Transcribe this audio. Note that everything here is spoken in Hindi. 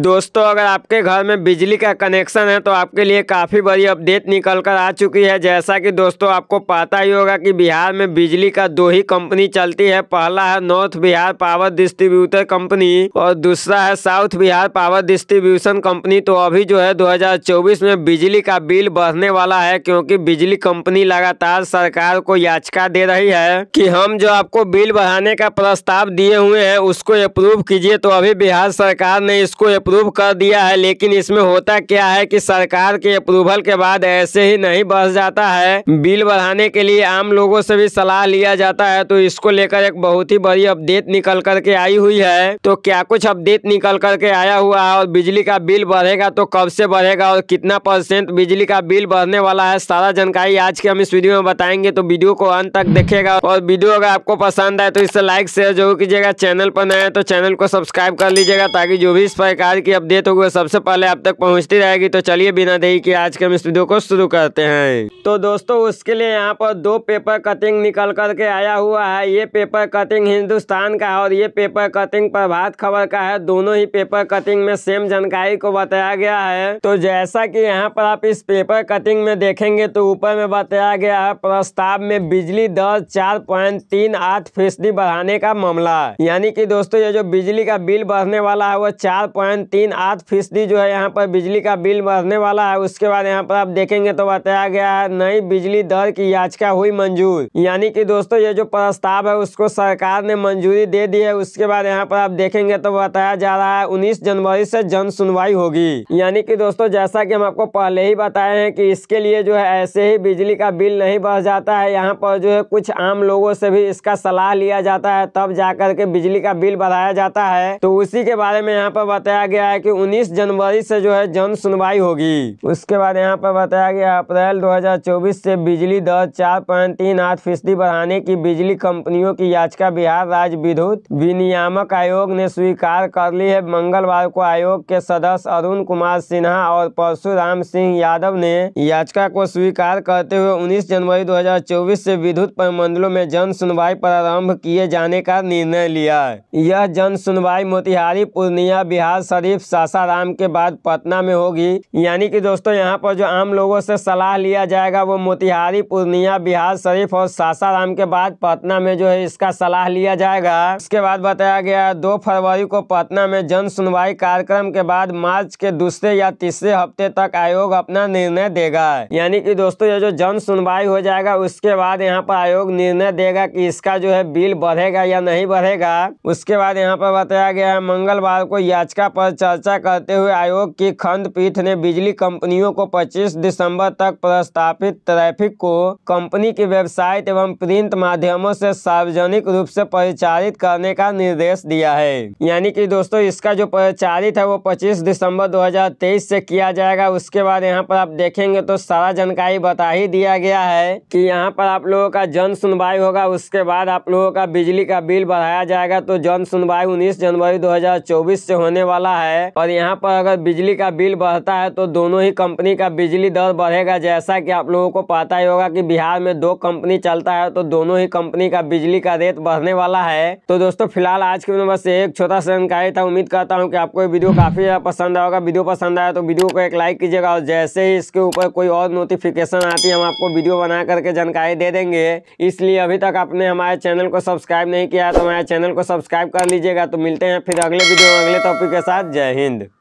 दोस्तों अगर आपके घर में बिजली का कनेक्शन है तो आपके लिए काफ़ी बड़ी अपडेट निकल कर आ चुकी है जैसा कि दोस्तों आपको पता ही होगा कि बिहार में बिजली का दो ही कंपनी चलती है पहला है north Bihar power distributor company और दूसरा है south Bihar power distribution company तो अभी जो है दो में बिजली का बिल बढ़ने वाला है क्योंकि बिजली कंपनी लगातार सरकार को याचिका दे रही है कि हम जो आपको बिल बढ़ाने का प्रस्ताव दिए हुए हैं उसको अप्रूव कीजिए तो अभी बिहार सरकार ने इसको अप्रूव कर दिया है लेकिन इसमें होता क्या है कि सरकार के अप्रूवल के बाद ऐसे ही नहीं बस जाता है बिल बढ़ाने के लिए आम लोगों से भी सलाह लिया जाता है तो इसको लेकर एक बहुत ही बड़ी अपडेट निकल करके आई हुई है तो क्या कुछ अपडेट निकल करके आया हुआ है और बिजली का बिल बढ़ेगा तो कब से बढ़ेगा और कितना परसेंट बिजली का बिल बढ़ने वाला है सारा जानकारी आज के हम इस वीडियो में बताएंगे तो वीडियो को अंत तक देखेगा और वीडियो अगर आपको पसंद आए तो इसे लाइक शेयर जरूर कीजिएगा चैनल पर नए तो चैनल को सब्सक्राइब कर लीजिएगा ताकि जो भी इस प्रकार रोजगार की अपडेट होगी सबसे पहले आप तक पहुंचती रहेगी तो चलिए बिना देरी के आज के हम इस वीडियो को शुरू करते हैं तो दोस्तों उसके लिए यहाँ पर दो पेपर कटिंग निकल करके आया हुआ है ये पेपर कटिंग हिंदुस्तान का है और ये पेपर कटिंग प्रभात खबर का है दोनों ही पेपर कटिंग में सेम जानकारी को बताया गया है तो जैसा की यहाँ पर आप इस पेपर कटिंग में देखेंगे तो ऊपर में बताया गया है प्रस्ताव में बिजली दर चार प्वाइंट तीन आठ फीसदी बढ़ाने का मामला यानी की दोस्तों ये जो बिजली का बिल बढ़ने वाला है वो चार पॉइंट पॉइंट तीन आठ फीसदी जो है यहाँ पर बिजली का बिल बढ़ने वाला है उसके बाद यहाँ पर आप देखेंगे तो बताया गया है नई बिजली दर की याचिका हुई मंजूर यानी कि दोस्तों ये जो प्रस्ताव है उसको सरकार ने मंजूरी दे दी है उसके बाद यहाँ पर आप देखेंगे तो बताया जा रहा है उन्नीस जनवरी से जन सुनवाई होगी यानी की दोस्तों जैसा की हम आपको पहले ही बताए हैं की इसके लिए जो है ऐसे ही बिजली का बिल नहीं बढ़ जाता है यहाँ पर जो है कुछ आम लोगों से भी इसका सलाह लिया जाता है तब जाकर के बिजली का बिल बढ़ाया जाता है तो उसी के बारे में यहाँ पर बताया बताया गया है कि 19 जनवरी से जो है जन सुनवाई होगी उसके बाद यहाँ पर बताया गया अप्रैल 2024 से बिजली दर चार पॉइंट तीन आठ फीसदी बढ़ाने की बिजली कंपनियों की याचिका बिहार राज्य विद्युत विनियामक आयोग ने स्वीकार कर ली है मंगलवार को आयोग के सदस्य अरुण कुमार सिन्हा और परशुराम सिंह यादव ने याचिका को स्वीकार करते हुए उन्नीस जनवरी दो से विद्युत प्रमंडलों में जन सुनवाई प्रारंभ किए जाने का निर्णय लिया यह जन सुनवाई मोतिहारी पूर्णिया बिहार शरीफ सासाराम के बाद पटना में होगी यानी कि दोस्तों यहाँ पर जो आम लोगों से सलाह लिया जाएगा वो मोतिहारी पूर्णिया बिहार शरीफ और सासाराम के बाद पटना में जो है इसका सलाह लिया जाएगा इसके बाद बताया गया दो फरवरी को पटना में जन सुनवाई कार्यक्रम के बाद मार्च के दूसरे या तीसरे हफ्ते तक आयोग अपना निर्णय देगा यानी की दोस्तों ये जो जन सुनवाई हो जाएगा उसके बाद यहाँ पर आयोग निर्णय देगा की इसका जो है बिल बढ़ेगा या नहीं बढ़ेगा उसके बाद यहाँ पर बताया गया है मंगलवार को याचिका पर पर चर्चा करते हुए आयोग की खंडपीठ ने बिजली कंपनियों को 25 दिसंबर तक प्रस्तावित ट्रैफिक को कंपनी की वेबसाइट एवं प्रिंट माध्यमों से सार्वजनिक रूप से परिचालित करने का निर्देश दिया है यानी कि दोस्तों इसका जो परिचालित है वो पच्चीस दिसंबर 2023 से किया जाएगा उसके बाद यहाँ पर आप देखेंगे तो सारा जानकारी बता ही दिया गया है की यहाँ पर आप लोगों का जन सुनवाई होगा उसके बाद आप लोगों का बिजली का बिल बढ़ाया जाएगा तो जन सुनवाई उन्नीस जनवरी 2024 से होने वाला बढ़ता है और यहाँ पर अगर बिजली का बिल बढ़ता है तो दोनों ही कंपनी का बिजली दर बढ़ेगा जैसा कि आप लोगों को पता ही होगा कि बिहार में दो कंपनी चलता है तो दोनों ही कंपनी का बिजली का रेट बढ़ने वाला है तो दोस्तों फिलहाल आज के बस एक छोटा सा जानकारी था उम्मीद करता हूँ कि आपको वीडियो काफी पसंद आएगा वीडियो पसंद आया तो वीडियो को एक लाइक कीजिएगा और जैसे ही इसके ऊपर कोई और नोटिफिकेशन आती है हम आपको वीडियो बना करके जानकारी दे देंगे इसलिए अभी तक आपने हमारे चैनल को सब्सक्राइब नहीं किया तो हमारे चैनल को सब्सक्राइब कर लीजिएगा तो मिलते हैं फिर अगले वीडियो अगले टॉपिक के साथ धन्यवाद जय हिंद